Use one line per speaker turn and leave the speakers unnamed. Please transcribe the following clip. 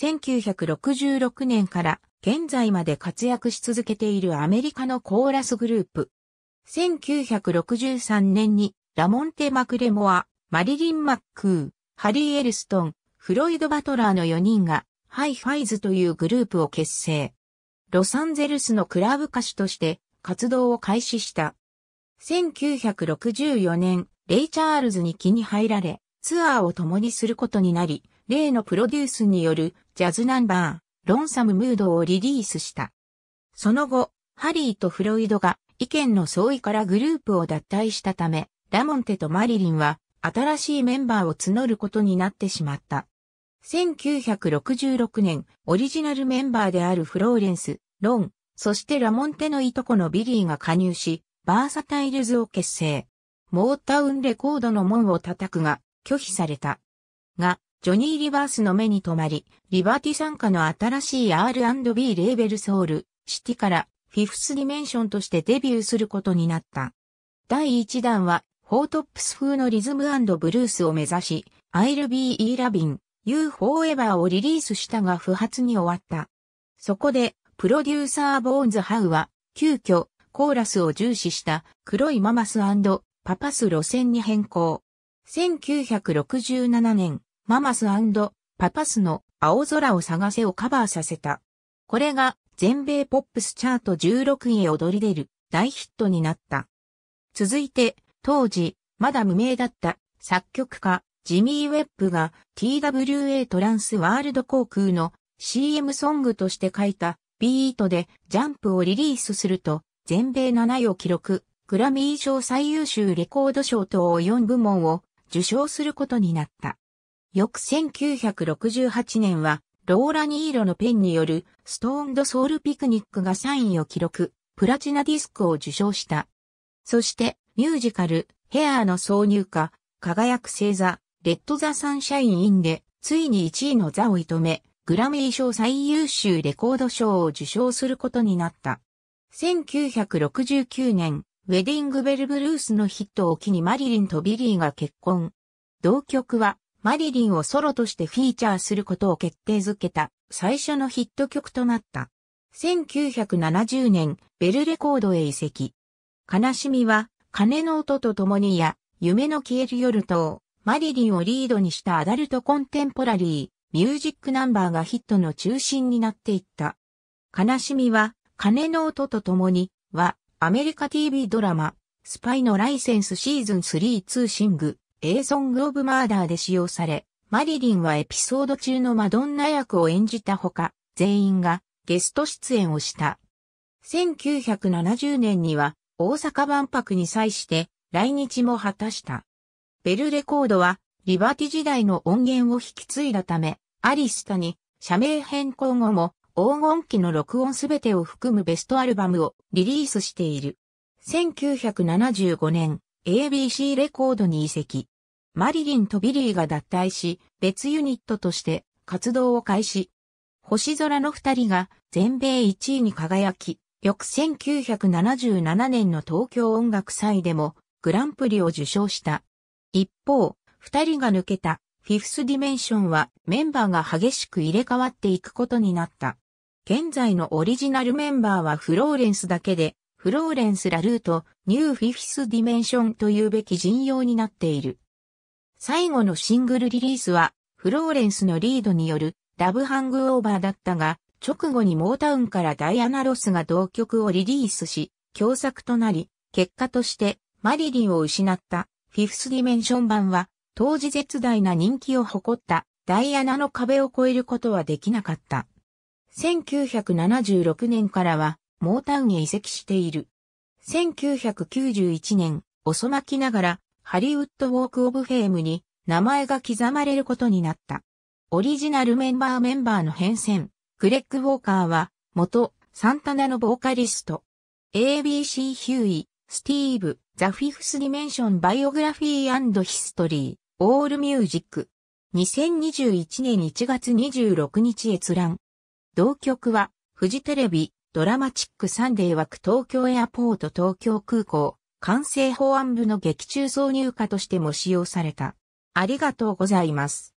1966年から現在まで活躍し続けているアメリカのコーラスグループ。1963年にラモンテ・マクレモア、マリリン・マックー、ハリー・エルストン、フロイド・バトラーの4人がハイ・ファイズというグループを結成。ロサンゼルスのクラブ歌手として活動を開始した。1964年、レイ・チャールズに気に入られ、ツアーを共にすることになり、例のプロデュースによるジャズナンバー、ロンサムムードをリリースした。その後、ハリーとフロイドが意見の相違からグループを脱退したため、ラモンテとマリリンは新しいメンバーを募ることになってしまった。1966年、オリジナルメンバーであるフローレンス、ロン、そしてラモンテのいとこのビリーが加入し、バーサタイルズを結成。モータウンレコードの門を叩くが、拒否された。が、ジョニー・リバースの目に留まり、リバーティ参加の新しい R&B レーベルソウル、シティから、フィフスディメンションとしてデビューすることになった。第1弾は、フォートップス風のリズムブルースを目指し、I'll be e l o v i n You Forever をリリースしたが不発に終わった。そこで、プロデューサーボーンズ・ハウは、急遽、コーラスを重視した黒いママスパパス路線に変更。1967年、ママスパパスの青空を探せをカバーさせた。これが全米ポップスチャート16位へ踊り出る大ヒットになった。続いて、当時、まだ無名だった作曲家、ジミー・ウェッブが TWA トランスワールド航空の CM ソングとして書いたビートでジャンプをリリースすると全米7位を記録、グラミー賞最優秀レコード賞等4部門を受賞することになった。翌1968年は、ローラ・ニーロのペンによるストーンドソウルピクニックが3位を記録、プラチナディスクを受賞した。そして、ミュージカル、ヘアーの挿入歌、輝く星座、レッド・ザ・サンシャイン・インで、ついに1位の座を射止め、グラミー賞最優秀レコード賞を受賞することになった。1969年、ウェディングベルブルースのヒットを機にマリリンとビリーが結婚。同曲はマリリンをソロとしてフィーチャーすることを決定づけた最初のヒット曲となった。1970年、ベルレコードへ移籍。悲しみは、鐘の音と共にや、夢の消える夜と、マリリンをリードにしたアダルトコンテンポラリー、ミュージックナンバーがヒットの中心になっていった。悲しみは、鐘の音と共に、は、アメリカ TV ドラマ、スパイのライセンスシーズン3通信具、A Song of Murder で使用され、マリリンはエピソード中のマドンナ役を演じたほか、全員がゲスト出演をした。1970年には大阪万博に際して来日も果たした。ベルレコードはリバティ時代の音源を引き継いだため、アリスタに社名変更後も黄金期の録音すべてを含むベストアルバムをリリースしている。1975年 ABC レコードに移籍。マリリンとビリーが脱退し、別ユニットとして活動を開始。星空の二人が全米一位に輝き、翌1977年の東京音楽祭でもグランプリを受賞した。一方、二人が抜けたフィフスディメンションはメンバーが激しく入れ替わっていくことになった。現在のオリジナルメンバーはフローレンスだけで、フローレンス・ラルート、ニューフィフスディメンションというべき陣容になっている。最後のシングルリリースは、フローレンスのリードによるラブハングオーバーだったが、直後にモータウンからダイアナ・ロスが同曲をリリースし、共作となり、結果としてマリリンを失ったフィフスディメンション版は、当時絶大な人気を誇ったダイアナの壁を越えることはできなかった。1976年からはモータウンへ移籍している。1991年、遅まきながらハリウッドウォークオブフェームに名前が刻まれることになった。オリジナルメンバーメンバーの変遷。クレック・ウォーカーは、元、サンタナのボーカリスト。ABC ヒューイ、スティーブ、ザ・フィフス・ディメンション・バイオグラフィーヒストリー、オール・ミュージック。2021年1月26日閲覧。同曲は、フジテレビ、ドラマチックサンデー枠東京エアポート東京空港、管制法案部の劇中挿入歌としても使用された。ありがとうございます。